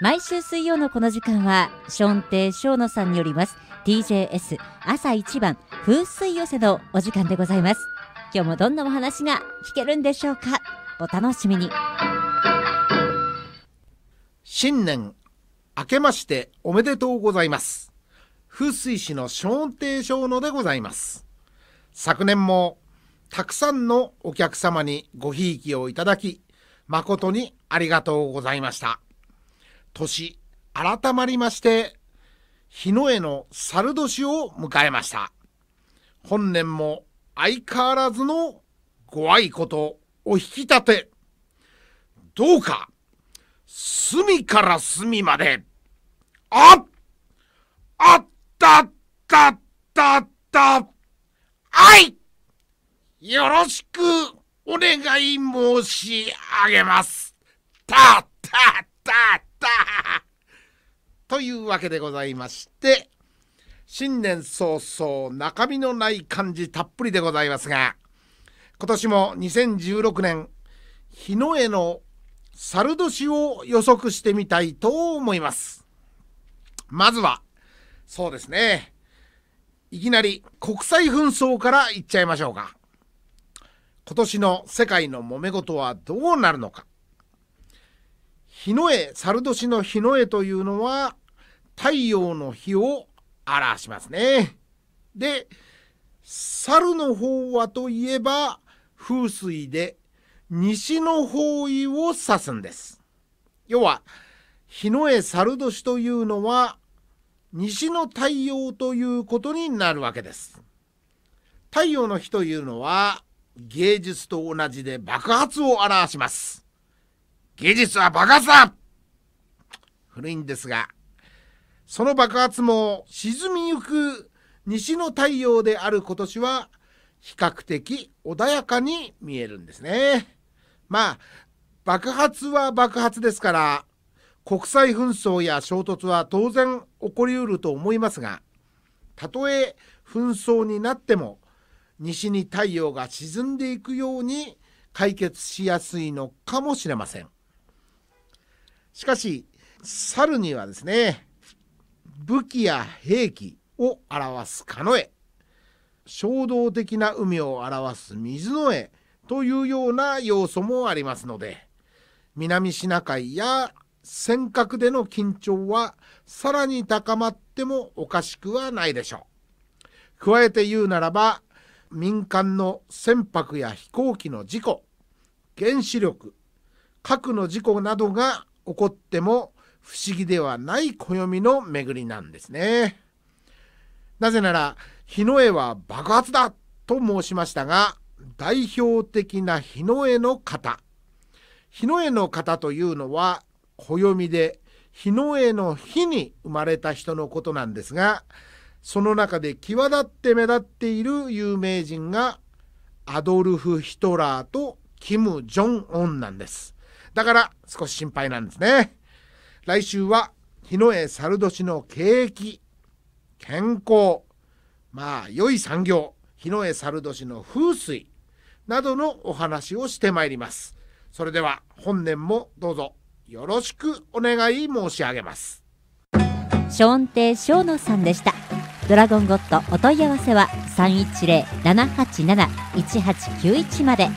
毎週水曜のこの時間は、ションテ翔野さんによります TJS 朝一番風水寄せのお時間でございます。今日もどんなお話が聞けるんでしょうかお楽しみに。新年明けましておめでとうございます。風水師のションテ翔野でございます。昨年もたくさんのお客様にごひいきをいただき、誠にありがとうございました。年改まりまして日野への猿年を迎えました本年も相変わらずのご愛ことお引き立てどうか隅から隅まであっあったったったったはいよろしくお願い申し上げますたたというわけでございまして新年早々中身のない感じたっぷりでございますが今年も2016年日の絵の猿年を予測してみたいと思いますまずはそうですねいきなり国際紛争からいっちゃいましょうか今年の世界の揉め事はどうなるのか日の絵猿年の日の絵というのは太陽の日を表しますね。で、猿の方はといえば風水で西の方位を指すんです。要は、日の絵猿年というのは西の太陽ということになるわけです。太陽の日というのは芸術と同じで爆発を表します。芸術は爆発だ古いんですが、その爆発も沈みゆく西の太陽である今年は比較的穏やかに見えるんですね。まあ爆発は爆発ですから国際紛争や衝突は当然起こりうると思いますがたとえ紛争になっても西に太陽が沈んでいくように解決しやすいのかもしれません。しかし猿にはですね武器や兵器を表すカノエ衝動的な海を表す水の絵というような要素もありますので南シナ海や尖閣での緊張はさらに高まってもおかしくはないでしょう加えて言うならば民間の船舶や飛行機の事故原子力核の事故などが起こっても不思議ではない暦の巡りなんですね。なぜなら日の絵は爆発だと申しましたが代表的な日の絵の型日の絵の型というのは暦で日の絵の日に生まれた人のことなんですがその中で際立って目立っている有名人がアドルフ・ヒトラーとキム・ジョン・オンなんですだから少し心配なんですね。来週は日野絵猿年の景気健康まあ良い産業日野絵猿年の風水などのお話をしてまいりますそれでは本年もどうぞよろしくお願い申し上げますショーンョーノさんでしたドラゴンゴッドお問い合わせは310-787-1891まで